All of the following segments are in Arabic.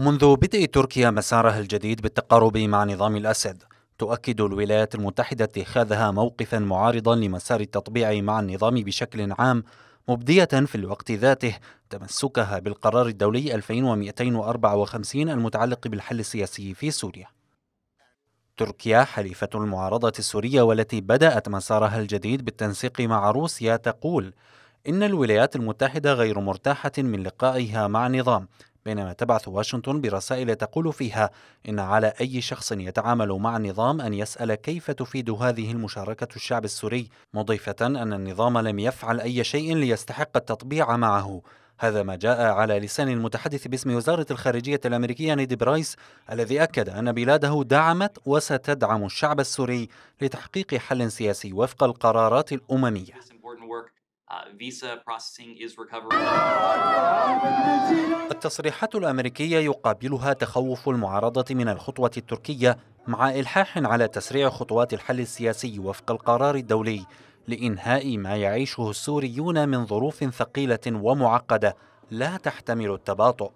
منذ بدء تركيا مسارها الجديد بالتقارب مع نظام الأسد تؤكد الولايات المتحدة اتخاذها موقفا معارضا لمسار التطبيع مع النظام بشكل عام مبدية في الوقت ذاته تمسكها بالقرار الدولي 2254 المتعلق بالحل السياسي في سوريا تركيا حليفة المعارضة السورية والتي بدأت مسارها الجديد بالتنسيق مع روسيا تقول إن الولايات المتحدة غير مرتاحة من لقائها مع نظام بينما تبعث واشنطن برسائل تقول فيها إن على أي شخص يتعامل مع النظام أن يسأل كيف تفيد هذه المشاركة الشعب السوري مضيفة أن النظام لم يفعل أي شيء ليستحق التطبيع معه هذا ما جاء على لسان المتحدث باسم وزارة الخارجية الأمريكية نيدي برايس الذي أكد أن بلاده دعمت وستدعم الشعب السوري لتحقيق حل سياسي وفق القرارات الأممية التصريحات الأمريكية يقابلها تخوف المعارضة من الخطوة التركية مع إلحاح على تسريع خطوات الحل السياسي وفق القرار الدولي لإنهاء ما يعيشه السوريون من ظروف ثقيلة ومعقدة لا تحتمل التباطؤ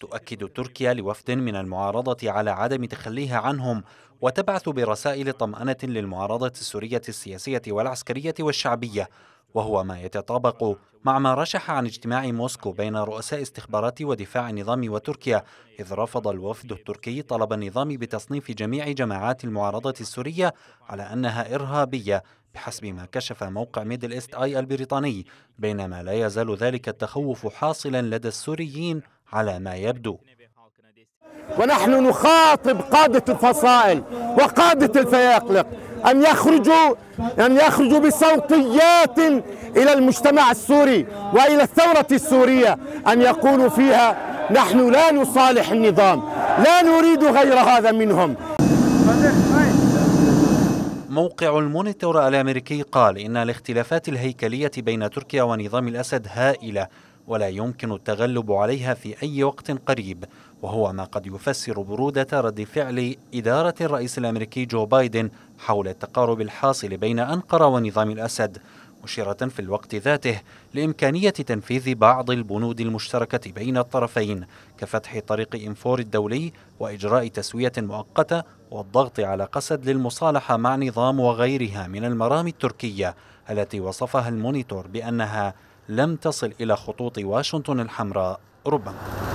تؤكد تركيا لوفد من المعارضة على عدم تخليها عنهم وتبعث برسائل طمأنة للمعارضة السورية السياسية والعسكرية والشعبية وهو ما يتطابق مع ما رشح عن اجتماع موسكو بين رؤساء استخبارات ودفاع النظام وتركيا إذ رفض الوفد التركي طلب النظام بتصنيف جميع جماعات المعارضة السورية على أنها إرهابية بحسب ما كشف موقع ميدل إيست آي البريطاني بينما لا يزال ذلك التخوف حاصلا لدى السوريين على ما يبدو ونحن نخاطب قادة الفصائل وقادة الفياقلق أن يخرجوا أن يخرجوا بصوتيات إلى المجتمع السوري وإلى الثورة السورية أن يقولوا فيها نحن لا نصالح النظام لا نريد غير هذا منهم موقع المونيتور الأمريكي قال إن الاختلافات الهيكلية بين تركيا ونظام الأسد هائلة ولا يمكن التغلب عليها في أي وقت قريب وهو ما قد يفسر برودة رد فعل إدارة الرئيس الأمريكي جو بايدن حول التقارب الحاصل بين أنقرة ونظام الأسد مشيرة في الوقت ذاته لإمكانية تنفيذ بعض البنود المشتركة بين الطرفين كفتح طريق إنفور الدولي وإجراء تسوية مؤقتة والضغط على قسد للمصالحة مع نظام وغيرها من المرام التركية التي وصفها المونيتور بأنها لم تصل إلى خطوط واشنطن الحمراء ربما